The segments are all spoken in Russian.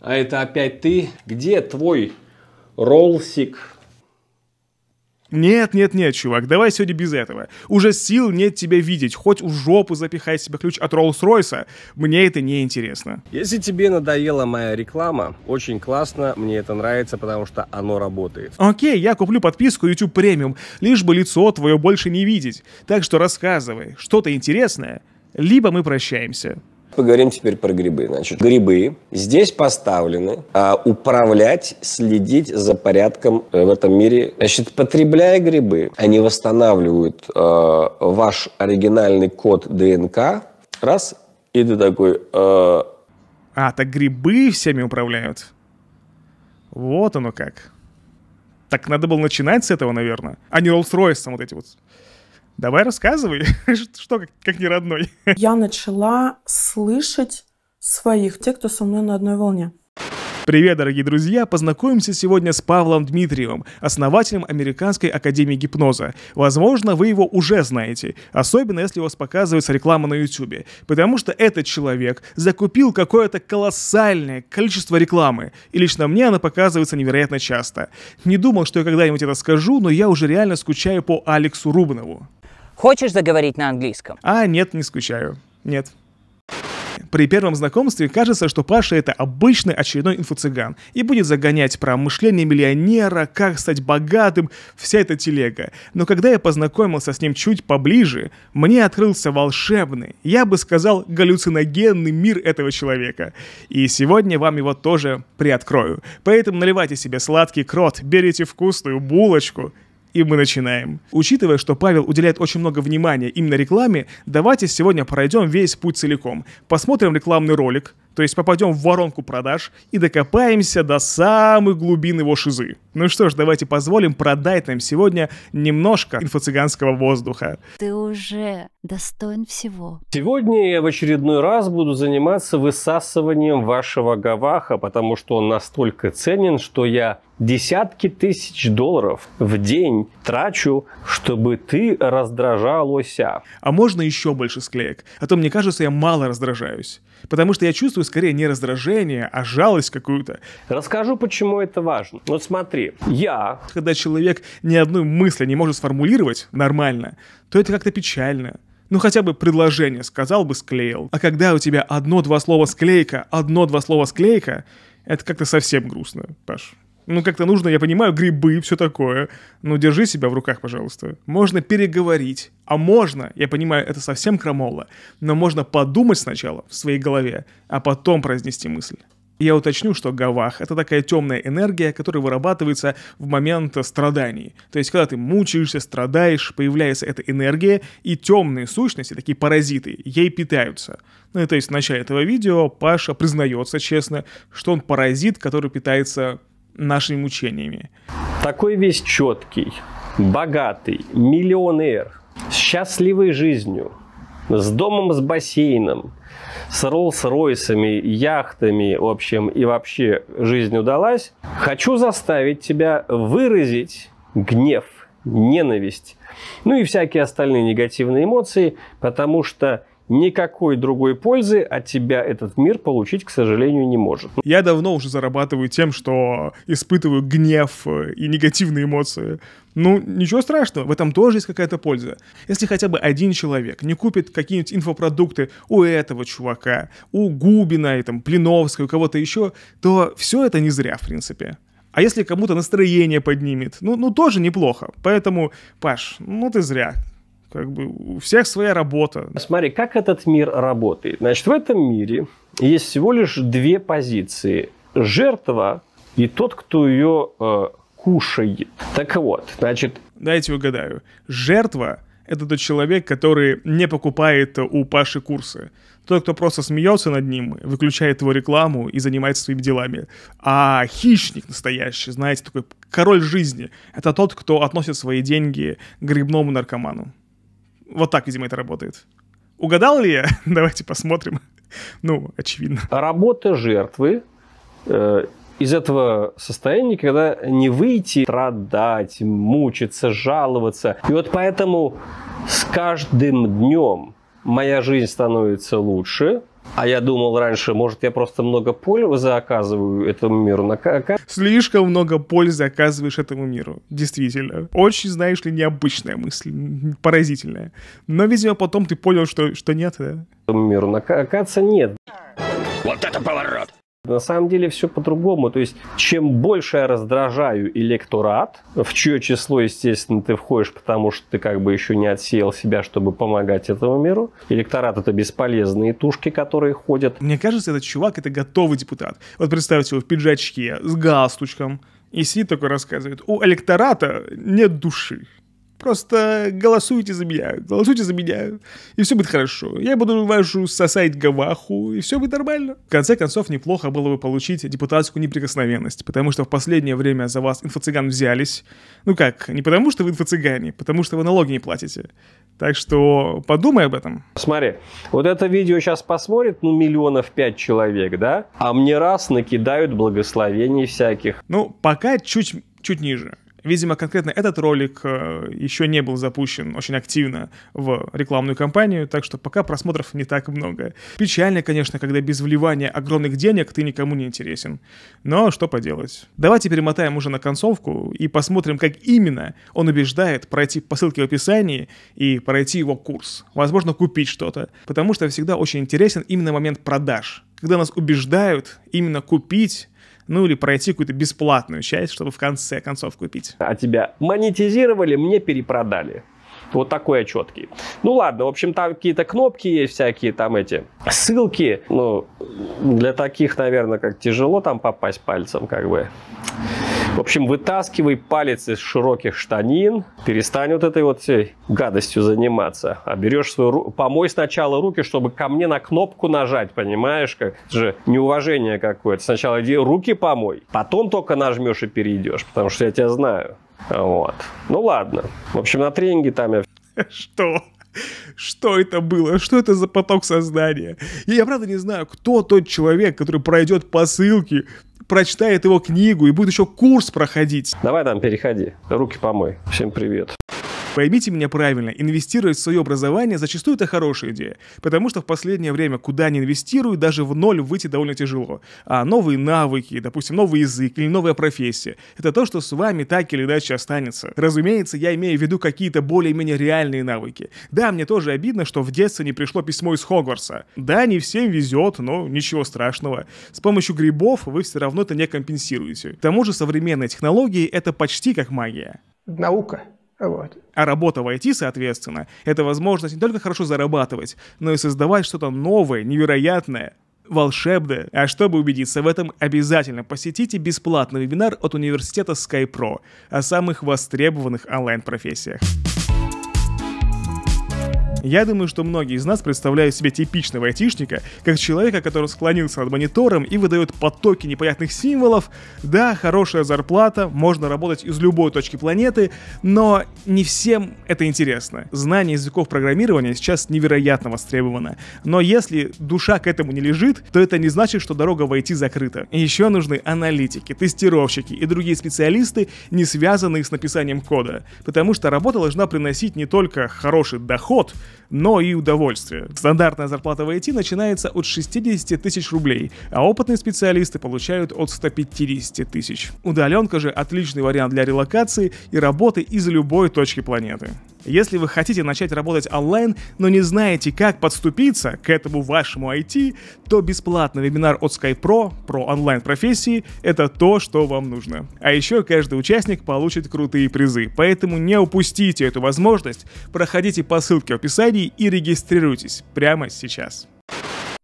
А это опять ты? Где твой ролсик? Нет, нет, нет, чувак, давай сегодня без этого. Уже сил нет тебя видеть, хоть у жопу запихай себе ключ от Роллс-Ройса. Мне это не интересно. Если тебе надоела моя реклама, очень классно, мне это нравится, потому что оно работает. Окей, я куплю подписку YouTube Premium, лишь бы лицо твое больше не видеть. Так что рассказывай, что-то интересное, либо мы прощаемся. Поговорим теперь про грибы. Значит, грибы здесь поставлены а, управлять, следить за порядком э, в этом мире. Значит, потребляя грибы, они восстанавливают а, ваш оригинальный код ДНК. Раз, и ты такой... А, а так грибы всеми управляют? Вот оно как. Так надо было начинать с этого, наверное, а не Роллс-Ройсом вот эти вот. Давай рассказывай, что как, как не родной. Я начала слышать своих, те, кто со мной на одной волне. Привет, дорогие друзья! Познакомимся сегодня с Павлом Дмитриевым, основателем Американской Академии Гипноза. Возможно, вы его уже знаете, особенно если у вас показывается реклама на YouTube, потому что этот человек закупил какое-то колоссальное количество рекламы, и лично мне она показывается невероятно часто. Не думал, что я когда-нибудь это скажу, но я уже реально скучаю по Алексу Рубнову. Хочешь заговорить на английском? А, нет, не скучаю. Нет. При первом знакомстве кажется, что Паша это обычный очередной инфо-цыган и будет загонять про мышление миллионера, как стать богатым, вся эта телега. Но когда я познакомился с ним чуть поближе, мне открылся волшебный, я бы сказал, галлюциногенный мир этого человека. И сегодня вам его тоже приоткрою. Поэтому наливайте себе сладкий крот, берите вкусную булочку и мы начинаем. Учитывая, что Павел уделяет очень много внимания именно рекламе, давайте сегодня пройдем весь путь целиком. Посмотрим рекламный ролик, то есть попадем в воронку продаж и докопаемся до самых глубин его шизы. Ну что ж, давайте позволим продать нам сегодня немножко инфо-цыганского воздуха. Ты уже достоин всего. Сегодня я в очередной раз буду заниматься высасыванием вашего гаваха, потому что он настолько ценен, что я десятки тысяч долларов в день трачу, чтобы ты раздражалась. А можно еще больше склеек? А то, мне кажется, я мало раздражаюсь. Потому что я чувствую скорее не раздражение, а жалость какую-то. Расскажу, почему это важно. Вот смотри, я... Когда человек ни одной мысли не может сформулировать нормально, то это как-то печально. Ну хотя бы предложение сказал бы, склеил. А когда у тебя одно-два слова склейка, одно-два слова склейка, это как-то совсем грустно, Паш ну как-то нужно, я понимаю, грибы, все такое. Но ну, держи себя в руках, пожалуйста. Можно переговорить, а можно, я понимаю, это совсем крамола, но можно подумать сначала в своей голове, а потом произнести мысль. Я уточню, что гавах — это такая темная энергия, которая вырабатывается в момент страданий. То есть, когда ты мучаешься, страдаешь, появляется эта энергия, и темные сущности, такие паразиты, ей питаются. Ну и то есть в начале этого видео Паша признается честно, что он паразит, который питается нашими мучениями. Такой весь четкий, богатый, миллионер, счастливой жизнью, с домом с бассейном, с Роллс-Ройсами, яхтами, в общем, и вообще жизнь удалась, хочу заставить тебя выразить гнев, ненависть, ну и всякие остальные негативные эмоции, потому что Никакой другой пользы от тебя этот мир получить, к сожалению, не может. Я давно уже зарабатываю тем, что испытываю гнев э, и негативные эмоции. Ну, ничего страшного, в этом тоже есть какая-то польза. Если хотя бы один человек не купит какие-нибудь инфопродукты у этого чувака, у Губина, и, там, Блиновской, у кого-то еще, то все это не зря, в принципе. А если кому-то настроение поднимет, ну, ну тоже неплохо. Поэтому, Паш, ну ты зря. Как бы у всех своя работа. Смотри, как этот мир работает. Значит, в этом мире есть всего лишь две позиции. Жертва и тот, кто ее э, кушает. Так вот, значит... Дайте угадаю. Жертва — это тот человек, который не покупает у Паши курсы. Тот, кто просто смеется над ним, выключает его рекламу и занимается своими делами. А хищник настоящий, знаете, такой король жизни, это тот, кто относит свои деньги к грибному наркоману. Вот так, видимо, это работает. Угадал ли я? Давайте посмотрим. Ну, очевидно. Работа жертвы э, из этого состояния, когда не выйти, страдать, мучиться, жаловаться. И вот поэтому с каждым днем моя жизнь становится лучше, а я думал раньше, может, я просто много пользы оказываю этому миру. На Слишком много пользы оказываешь этому миру. Действительно. Очень, знаешь ли, необычная мысль. Поразительная. Но, видимо, потом ты понял, что, что нет, да? Этому миру накаться нет. Вот это поворот! На самом деле все по-другому. То есть, чем больше я раздражаю электорат, в чье число, естественно, ты входишь, потому что ты как бы еще не отсеял себя, чтобы помогать этому миру. Электорат это бесполезные тушки, которые ходят. Мне кажется, этот чувак это готовый депутат. Вот представьте его в пиджачке с галстучком. И сидит такой рассказывает, у электората нет души. Просто голосуйте за меня, голосуйте за меня, и все будет хорошо. Я буду вашу сосать гаваху, и все будет нормально. В конце концов, неплохо было бы получить депутатскую неприкосновенность, потому что в последнее время за вас инфо-цыган взялись. Ну как, не потому что вы инфо-цыгане, потому что вы налоги не платите. Так что подумай об этом. Смотри, вот это видео сейчас посмотрит, ну, миллионов пять человек, да? А мне раз накидают благословений всяких. Ну, пока чуть, чуть ниже. Видимо, конкретно этот ролик э, еще не был запущен очень активно в рекламную кампанию, так что пока просмотров не так много. Печально, конечно, когда без вливания огромных денег ты никому не интересен. Но что поделать. Давайте перемотаем уже на концовку и посмотрим, как именно он убеждает пройти по ссылке в описании и пройти его курс. Возможно, купить что-то. Потому что всегда очень интересен именно момент продаж когда нас убеждают именно купить ну или пройти какую-то бесплатную часть, чтобы в конце концов купить. А тебя монетизировали, мне перепродали. Вот такой я четкий. Ну ладно, в общем, там какие-то кнопки есть всякие, там эти ссылки. Ну, для таких, наверное, как тяжело там попасть пальцем, как бы. В общем, вытаскивай палец из широких штанин, перестань вот этой вот всей гадостью заниматься. А берешь свою руку, помой сначала руки, чтобы ко мне на кнопку нажать, понимаешь? Как это же неуважение какое-то. Сначала иди руки помой, потом только нажмешь и перейдешь, потому что я тебя знаю. Вот. Ну ладно. В общем, на тренинге там я... Что? Что это было? Что это за поток сознания? И я правда не знаю, кто тот человек, который пройдет по ссылке, прочитает его книгу и будет еще курс проходить. Давай там переходи, руки помой. Всем привет. Поймите меня правильно, инвестировать в свое образование зачастую это хорошая идея, потому что в последнее время куда ни инвестирую, даже в ноль выйти довольно тяжело. А новые навыки, допустим, новый язык или новая профессия, это то, что с вами так или иначе останется. Разумеется, я имею в виду какие-то более-менее реальные навыки. Да, мне тоже обидно, что в детстве не пришло письмо из Хогвартса. Да, не всем везет, но ничего страшного. С помощью грибов вы все равно это не компенсируете. К тому же современные технологии — это почти как магия. Наука. Вот. А работа в IT, соответственно, это возможность не только хорошо зарабатывать, но и создавать что-то новое, невероятное, волшебное. А чтобы убедиться в этом, обязательно посетите бесплатный вебинар от университета SkyPro о самых востребованных онлайн-профессиях. Я думаю, что многие из нас представляют себе типичного айтишника, как человека, который склонился над монитором и выдает потоки непонятных символов. Да, хорошая зарплата, можно работать из любой точки планеты, но не всем это интересно. Знание языков программирования сейчас невероятно востребовано. Но если душа к этому не лежит, то это не значит, что дорога в IT закрыта. еще нужны аналитики, тестировщики и другие специалисты, не связанные с написанием кода. Потому что работа должна приносить не только хороший доход, но и удовольствие. Стандартная зарплата в IT начинается от 60 тысяч рублей, а опытные специалисты получают от 150 тысяч. Удаленка же отличный вариант для релокации и работы из любой точки планеты. Если вы хотите начать работать онлайн, но не знаете, как подступиться к этому вашему IT, то бесплатный вебинар от SkyPro про онлайн-профессии — это то, что вам нужно. А еще каждый участник получит крутые призы, поэтому не упустите эту возможность, проходите по ссылке в описании России и регистрируйтесь прямо сейчас.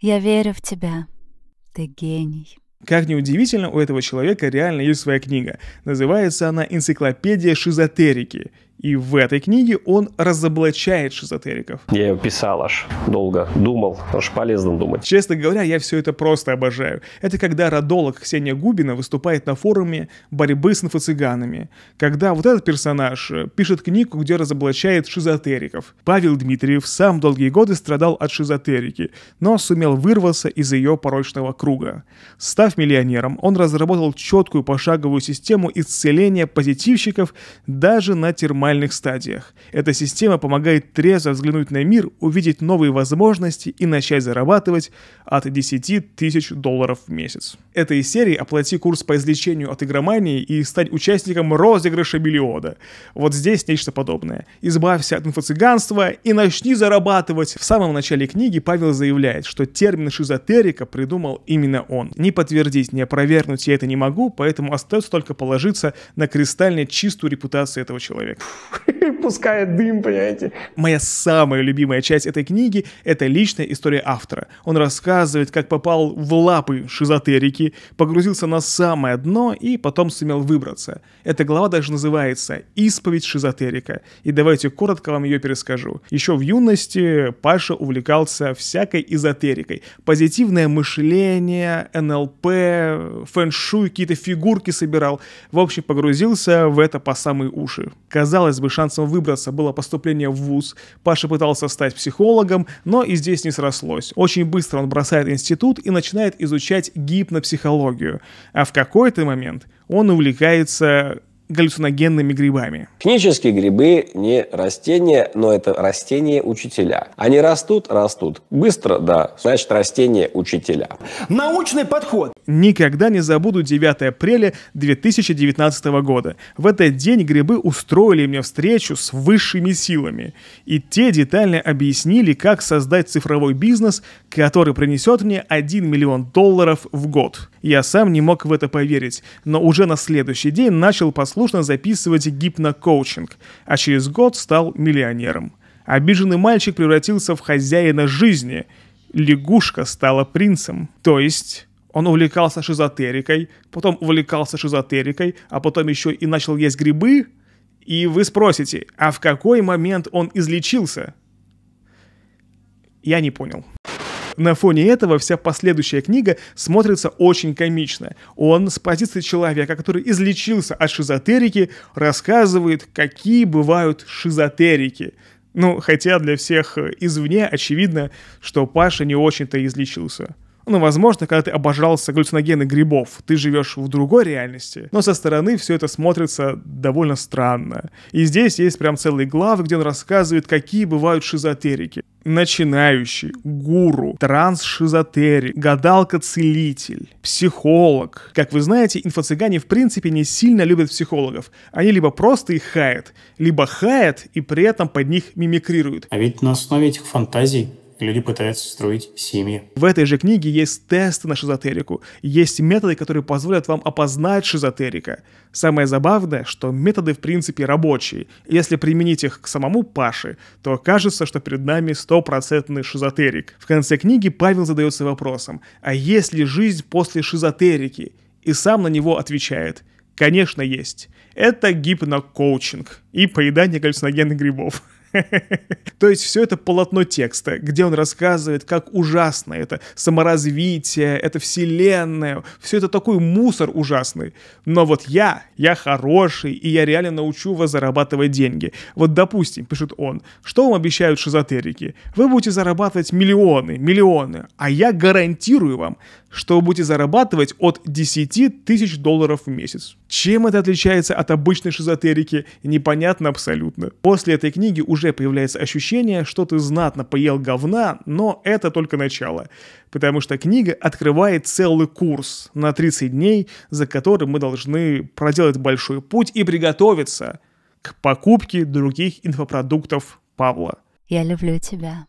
Я верю в тебя. Ты гений. Как ни удивительно, у этого человека реально есть своя книга. Называется она «Энциклопедия шизотерики». И в этой книге он разоблачает шизотериков. Я ее писал аж долго, думал, аж полезно думать. Честно говоря, я все это просто обожаю. Это когда родолог Ксения Губина выступает на форуме борьбы с инфо-цыганами. Когда вот этот персонаж э, пишет книгу, где разоблачает шизотериков. Павел Дмитриев сам долгие годы страдал от шизотерики, но сумел вырваться из ее порочного круга. Став миллионером, он разработал четкую пошаговую систему исцеления позитивщиков даже на термальном функциональных стадиях. Эта система помогает трезво взглянуть на мир, увидеть новые возможности и начать зарабатывать от 10 тысяч долларов в месяц. Этой серии «Оплати курс по излечению от игромании и стать участником розыгрыша миллиона». Вот здесь нечто подобное. Избавься от инфо-цыганства и начни зарабатывать. В самом начале книги Павел заявляет, что термин «шизотерика» придумал именно он. Не подтвердить, не опровергнуть я это не могу, поэтому остается только положиться на кристально чистую репутацию этого человека. пускает дым, понимаете. Моя самая любимая часть этой книги — это личная история автора. Он рассказывает, как попал в лапы шизотерики, погрузился на самое дно и потом сумел выбраться. Эта глава даже называется «Исповедь шизотерика». И давайте коротко вам ее перескажу. Еще в юности Паша увлекался всякой эзотерикой. Позитивное мышление, НЛП, фэн-шуй, какие-то фигурки собирал. В общем, погрузился в это по самые уши. Казалось, казалось бы, шансом выбраться было поступление в ВУЗ. Паша пытался стать психологом, но и здесь не срослось. Очень быстро он бросает институт и начинает изучать гипнопсихологию. А в какой-то момент он увлекается галлюциногенными грибами. Технические грибы не растения, но это растения учителя. Они растут, растут. Быстро, да, значит растение учителя. Научный подход. Никогда не забуду 9 апреля 2019 года. В этот день грибы устроили мне встречу с высшими силами. И те детально объяснили, как создать цифровой бизнес, который принесет мне 1 миллион долларов в год. Я сам не мог в это поверить, но уже на следующий день начал послушно записывать гипнокоучинг, а через год стал миллионером. Обиженный мальчик превратился в хозяина жизни. Лягушка стала принцем. То есть... Он увлекался шизотерикой, потом увлекался шизотерикой, а потом еще и начал есть грибы? И вы спросите, а в какой момент он излечился? Я не понял. На фоне этого вся последующая книга смотрится очень комично. Он с позиции человека, который излечился от шизотерики, рассказывает, какие бывают шизотерики. Ну, хотя для всех извне очевидно, что Паша не очень-то излечился. Ну, возможно, когда ты обожался галлюциногены грибов, ты живешь в другой реальности, но со стороны все это смотрится довольно странно. И здесь есть прям целые главы, где он рассказывает, какие бывают шизотерики. Начинающий, гуру, транс-шизотерик, гадалка-целитель, психолог. Как вы знаете, инфо-цыгане в принципе не сильно любят психологов. Они либо просто их хаят, либо хаят и при этом под них мимикрируют. А ведь на основе этих фантазий люди пытаются строить семьи. В этой же книге есть тесты на шизотерику, есть методы, которые позволят вам опознать шизотерика. Самое забавное, что методы в принципе рабочие. Если применить их к самому Паше, то окажется, что перед нами стопроцентный шизотерик. В конце книги Павел задается вопросом, а есть ли жизнь после шизотерики? И сам на него отвечает – Конечно, есть. Это гипнокоучинг и поедание галлюциногенных грибов. То есть все это полотно текста, где он рассказывает, как ужасно это саморазвитие, это вселенная, все это такой мусор ужасный. Но вот я, я хороший, и я реально научу вас зарабатывать деньги. Вот допустим, пишет он, что вам обещают шизотерики? Вы будете зарабатывать миллионы, миллионы, а я гарантирую вам, что вы будете зарабатывать от 10 тысяч долларов в месяц. Чем это отличается от обычной шизотерики, непонятно абсолютно. После этой книги уже уже появляется ощущение, что ты знатно поел говна, но это только начало. Потому что книга открывает целый курс на 30 дней, за который мы должны проделать большой путь и приготовиться к покупке других инфопродуктов Павла. Я люблю тебя.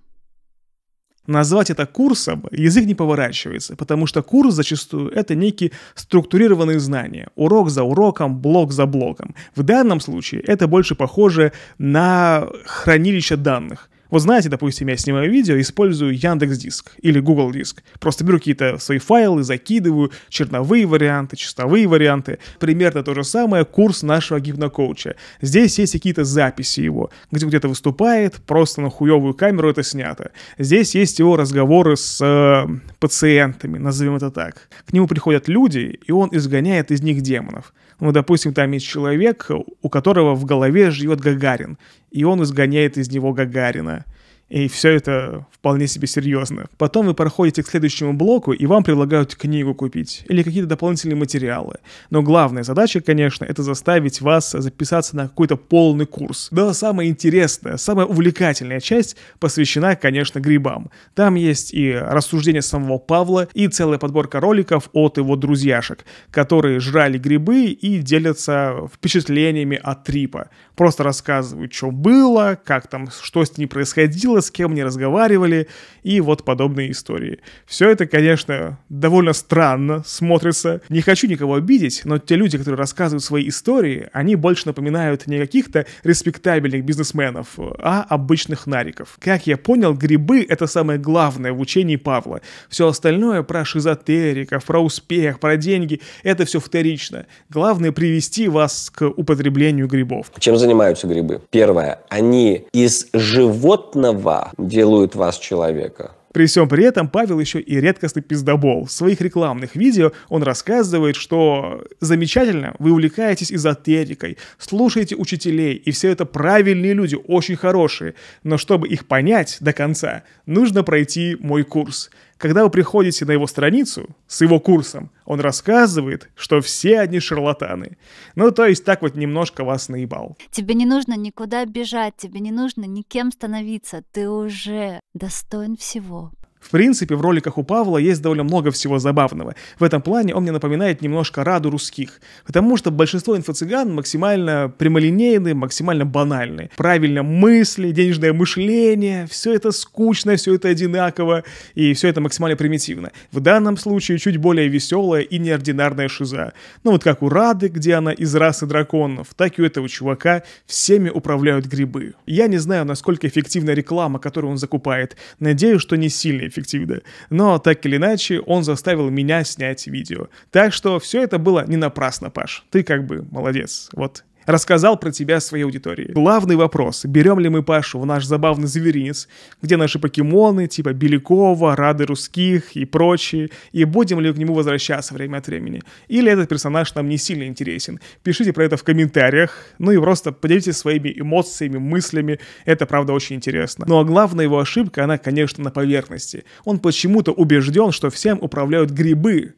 Назвать это курсом язык не поворачивается, потому что курс зачастую это некие структурированные знания, урок за уроком, блок за блоком. В данном случае это больше похоже на хранилище данных. Вот знаете, допустим, я снимаю видео, использую Яндекс Диск или Google Диск. Просто беру какие-то свои файлы, закидываю, черновые варианты, чистовые варианты. Примерно то же самое курс нашего гипнокоуча. Здесь есть какие-то записи его, где где-то выступает, просто на хуевую камеру это снято. Здесь есть его разговоры с э, пациентами, назовем это так. К нему приходят люди, и он изгоняет из них демонов. Ну, допустим, там есть человек, у которого в голове живет Гагарин, и он изгоняет из него Гагарина – и все это вполне себе серьезно. Потом вы проходите к следующему блоку, и вам предлагают книгу купить или какие-то дополнительные материалы. Но главная задача, конечно, это заставить вас записаться на какой-то полный курс. Да, самая интересная, самая увлекательная часть посвящена, конечно, грибам. Там есть и рассуждение самого Павла, и целая подборка роликов от его друзьяшек, которые жрали грибы и делятся впечатлениями от трипа. Просто рассказывают, что было, как там, что с ним происходило, с кем не разговаривали, и вот подобные истории. Все это, конечно, довольно странно смотрится. Не хочу никого обидеть, но те люди, которые рассказывают свои истории, они больше напоминают не каких-то респектабельных бизнесменов, а обычных нариков. Как я понял, грибы — это самое главное в учении Павла. Все остальное про шизотериков, про успех, про деньги — это все вторично. Главное — привести вас к употреблению грибов. Чем занимаются грибы? Первое. Они из животного слова делают вас человека. При всем при этом Павел еще и редкостный пиздобол. В своих рекламных видео он рассказывает, что замечательно, вы увлекаетесь эзотерикой, слушаете учителей, и все это правильные люди, очень хорошие. Но чтобы их понять до конца, нужно пройти мой курс. Когда вы приходите на его страницу с его курсом, он рассказывает, что все одни шарлатаны. Ну, то есть так вот немножко вас наебал. Тебе не нужно никуда бежать, тебе не нужно никем становиться. Ты уже достоин всего, в принципе, в роликах у Павла есть довольно много всего забавного. В этом плане он мне напоминает немножко раду русских, потому что большинство инфо-цыган максимально прямолинейны, максимально банальны. Правильно мысли, денежное мышление, все это скучно, все это одинаково, и все это максимально примитивно. В данном случае чуть более веселая и неординарная шиза. Ну вот как у Рады, где она из расы драконов, так и у этого чувака всеми управляют грибы. Я не знаю, насколько эффективна реклама, которую он закупает. Надеюсь, что не сильно эффективно. Но так или иначе, он заставил меня снять видео. Так что все это было не напрасно, Паш. Ты как бы молодец. Вот рассказал про тебя своей аудитории. Главный вопрос, берем ли мы Пашу в наш забавный зверинец, где наши покемоны типа Белякова, Рады Русских и прочие, и будем ли к нему возвращаться время от времени? Или этот персонаж нам не сильно интересен? Пишите про это в комментариях, ну и просто поделитесь своими эмоциями, мыслями, это правда очень интересно. Ну а главная его ошибка, она, конечно, на поверхности. Он почему-то убежден, что всем управляют грибы,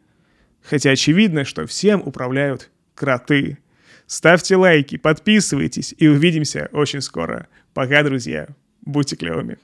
хотя очевидно, что всем управляют кроты. Ставьте лайки, подписывайтесь и увидимся очень скоро. Пока, друзья. Будьте клевыми.